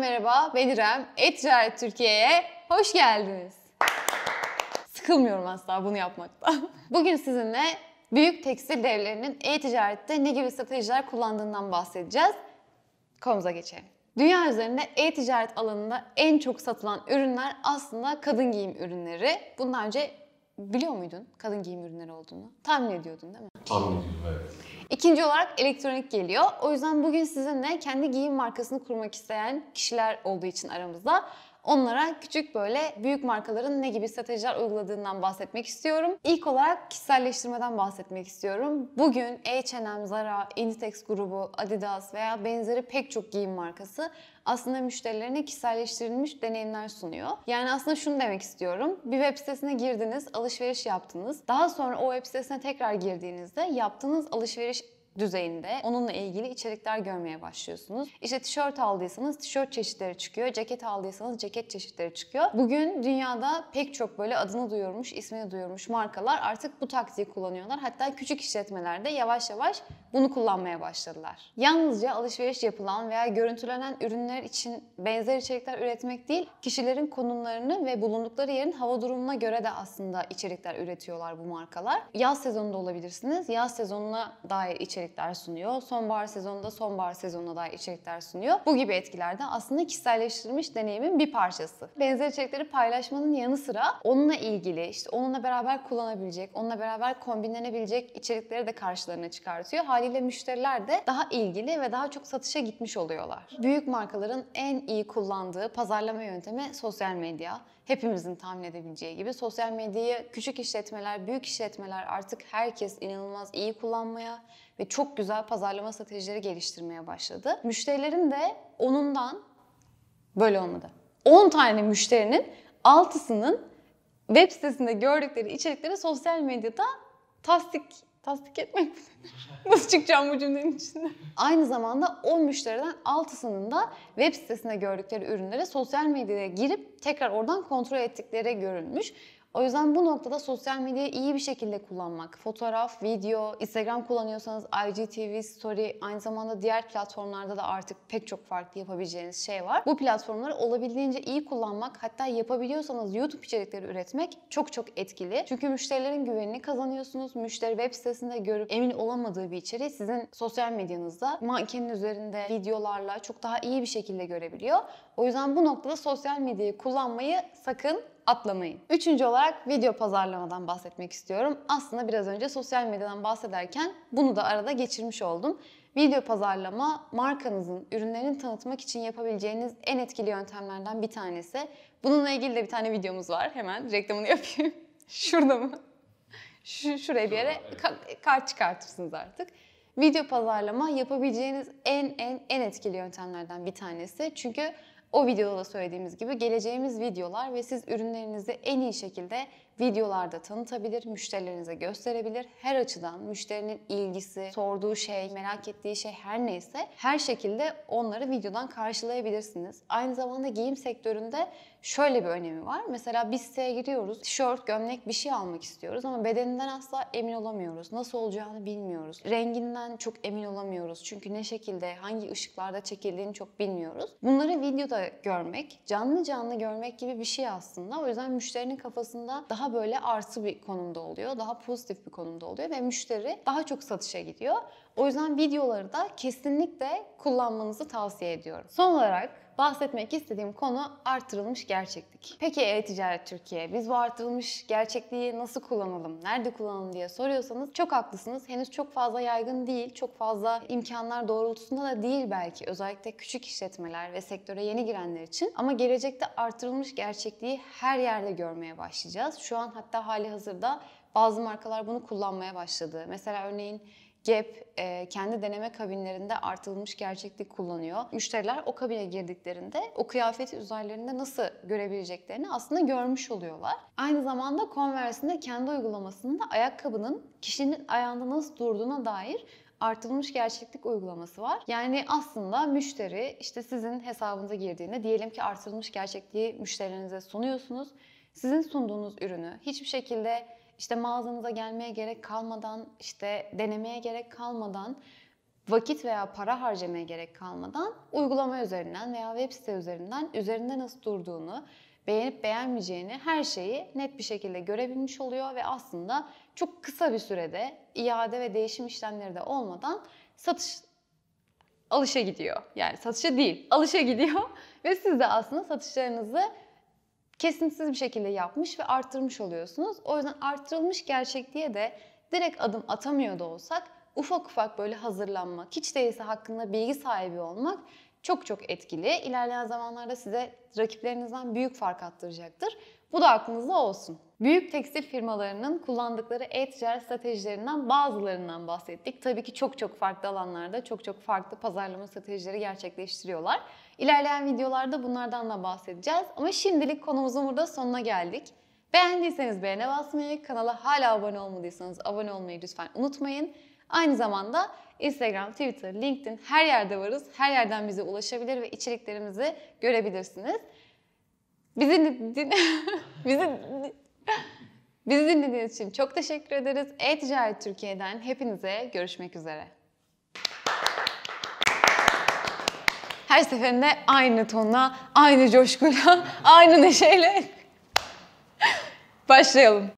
merhaba, ben İrem. E-Ticaret Türkiye'ye hoş geldiniz. Sıkılmıyorum asla bunu yapmaktan. Bugün sizinle büyük tekstil devlerinin e-ticarette ne gibi stratejiler kullandığından bahsedeceğiz. Konumuza geçelim. Dünya üzerinde e-ticaret alanında en çok satılan ürünler aslında kadın giyim ürünleri. Bundan önce biliyor muydun kadın giyim ürünleri olduğunu? Tahmin ediyordun değil mi? Tahmin ediyordum evet. İkinci olarak elektronik geliyor. O yüzden bugün sizinle kendi giyim markasını kurmak isteyen kişiler olduğu için aramızda onlara küçük böyle büyük markaların ne gibi stratejiler uyguladığından bahsetmek istiyorum. İlk olarak kişiselleştirmeden bahsetmek istiyorum. Bugün H&M, Zara, Inditex grubu, Adidas veya benzeri pek çok giyim markası aslında müşterilerine kişiselleştirilmiş deneyimler sunuyor. Yani aslında şunu demek istiyorum. Bir web sitesine girdiniz, alışveriş yaptınız. Daha sonra o web sitesine tekrar girdiğinizde yaptığınız alışveriş düzeyinde onunla ilgili içerikler görmeye başlıyorsunuz. İşte tişört aldıysanız tişört çeşitleri çıkıyor, ceket aldıysanız ceket çeşitleri çıkıyor. Bugün dünyada pek çok böyle adını duyurmuş, ismini duyurmuş markalar artık bu taktiği kullanıyorlar. Hatta küçük işletmelerde yavaş yavaş bunu kullanmaya başladılar. Yalnızca alışveriş yapılan veya görüntülenen ürünler için benzer içerikler üretmek değil, kişilerin konumlarını ve bulundukları yerin hava durumuna göre de aslında içerikler üretiyorlar bu markalar. Yaz sezonunda olabilirsiniz. Yaz sezonuna dair içerikler içerikler sunuyor. Sonbahar sezonunda sonbahar sezonuna dair içerikler sunuyor. Bu gibi etkiler de aslında kişiselleştirilmiş deneyimin bir parçası. Benzer içerikleri paylaşmanın yanı sıra onunla ilgili, işte onunla beraber kullanabilecek, onunla beraber kombinlenebilecek içerikleri de karşılarına çıkartıyor. Haliyle müşteriler de daha ilgili ve daha çok satışa gitmiş oluyorlar. Büyük markaların en iyi kullandığı pazarlama yöntemi sosyal medya. Hepimizin tahmin edebileceği gibi sosyal medyayı küçük işletmeler, büyük işletmeler artık herkes inanılmaz iyi kullanmaya, ve çok güzel pazarlama stratejileri geliştirmeye başladı. Müşterilerin de onundan böyle olmadı. 10 tane müşterinin 6'sının web sitesinde gördükleri içerikleri sosyal medyada tasdik tasdik etmek Nasıl çıkacağım bu cümlenin içinde? Aynı zamanda 10 müşteriden 6'sının da web sitesinde gördükleri ürünlere sosyal medyaya girip tekrar oradan kontrol ettikleri görülmüş. O yüzden bu noktada sosyal medyayı iyi bir şekilde kullanmak, fotoğraf, video, Instagram kullanıyorsanız IGTV, Story, aynı zamanda diğer platformlarda da artık pek çok farklı yapabileceğiniz şey var. Bu platformları olabildiğince iyi kullanmak, hatta yapabiliyorsanız YouTube içerikleri üretmek çok çok etkili. Çünkü müşterilerin güvenini kazanıyorsunuz. Müşteri web sitesinde görüp emin olamadığı bir içeriği sizin sosyal medyanızda mankenin üzerinde videolarla çok daha iyi bir şekilde görebiliyor. O yüzden bu noktada sosyal medyayı kullanmayı sakın atlamayın. Üçüncü olarak video pazarlamadan bahsetmek istiyorum. Aslında biraz önce sosyal medyadan bahsederken bunu da arada geçirmiş oldum. Video pazarlama markanızın ürünlerini tanıtmak için yapabileceğiniz en etkili yöntemlerden bir tanesi. Bununla ilgili de bir tane videomuz var. Hemen reklamını yapayım. Şurada mı? Şu, şuraya bir yere ka- kart çıkartırsınız artık. Video pazarlama yapabileceğiniz en en en etkili yöntemlerden bir tanesi. Çünkü o videoda da söylediğimiz gibi geleceğimiz videolar ve siz ürünlerinizi en iyi şekilde videolarda tanıtabilir, müşterilerinize gösterebilir. Her açıdan müşterinin ilgisi, sorduğu şey, merak ettiği şey her neyse her şekilde onları videodan karşılayabilirsiniz. Aynı zamanda giyim sektöründe şöyle bir önemi var. Mesela biz siteye giriyoruz, tişört, gömlek bir şey almak istiyoruz ama bedeninden asla emin olamıyoruz. Nasıl olacağını bilmiyoruz. Renginden çok emin olamıyoruz. Çünkü ne şekilde, hangi ışıklarda çekildiğini çok bilmiyoruz. Bunları videoda görmek, canlı canlı görmek gibi bir şey aslında. O yüzden müşterinin kafasında daha böyle artı bir konumda oluyor, daha pozitif bir konumda oluyor ve müşteri daha çok satışa gidiyor. O yüzden videoları da kesinlikle kullanmanızı tavsiye ediyorum. Son olarak bahsetmek istediğim konu artırılmış gerçeklik. Peki e-ticaret Türkiye, biz bu artırılmış gerçekliği nasıl kullanalım, nerede kullanalım diye soruyorsanız çok haklısınız. Henüz çok fazla yaygın değil, çok fazla imkanlar doğrultusunda da değil belki. Özellikle küçük işletmeler ve sektöre yeni girenler için. Ama gelecekte artırılmış gerçekliği her yerde görmeye başlayacağız. Şu an hatta hali hazırda bazı markalar bunu kullanmaya başladı. Mesela örneğin Gap e, kendi deneme kabinlerinde artılmış gerçeklik kullanıyor. Müşteriler o kabine girdiklerinde o kıyafeti üzerlerinde nasıl görebileceklerini aslında görmüş oluyorlar. Aynı zamanda Converse'in de kendi uygulamasında ayakkabının kişinin ayağında nasıl durduğuna dair artılmış gerçeklik uygulaması var. Yani aslında müşteri işte sizin hesabınıza girdiğinde diyelim ki artırılmış gerçekliği müşterilerinize sunuyorsunuz. Sizin sunduğunuz ürünü hiçbir şekilde işte mağazanıza gelmeye gerek kalmadan, işte denemeye gerek kalmadan, vakit veya para harcamaya gerek kalmadan uygulama üzerinden veya web site üzerinden üzerinde nasıl durduğunu, beğenip beğenmeyeceğini her şeyi net bir şekilde görebilmiş oluyor ve aslında çok kısa bir sürede iade ve değişim işlemleri de olmadan satış alışa gidiyor. Yani satışa değil, alışa gidiyor ve siz de aslında satışlarınızı kesintisiz bir şekilde yapmış ve arttırmış oluyorsunuz. O yüzden arttırılmış gerçekliğe de direkt adım atamıyor da olsak ufak ufak böyle hazırlanmak, hiç değilse hakkında bilgi sahibi olmak çok çok etkili. İlerleyen zamanlarda size rakiplerinizden büyük fark attıracaktır. Bu da aklınızda olsun. Büyük tekstil firmalarının kullandıkları e-ticaret stratejilerinden bazılarından bahsettik. Tabii ki çok çok farklı alanlarda çok çok farklı pazarlama stratejileri gerçekleştiriyorlar. İlerleyen videolarda bunlardan da bahsedeceğiz. Ama şimdilik konumuzun burada sonuna geldik. Beğendiyseniz beğene basmayı, kanala hala abone olmadıysanız abone olmayı lütfen unutmayın. Aynı zamanda Instagram, Twitter, LinkedIn her yerde varız. Her yerden bize ulaşabilir ve içeriklerimizi görebilirsiniz. Bizi din bizi bizi dinlediğiniz için çok teşekkür ederiz. E-Ticaret Türkiye'den hepinize görüşmek üzere. her seferinde aynı tonla, aynı coşkuyla, aynı neşeyle başlayalım.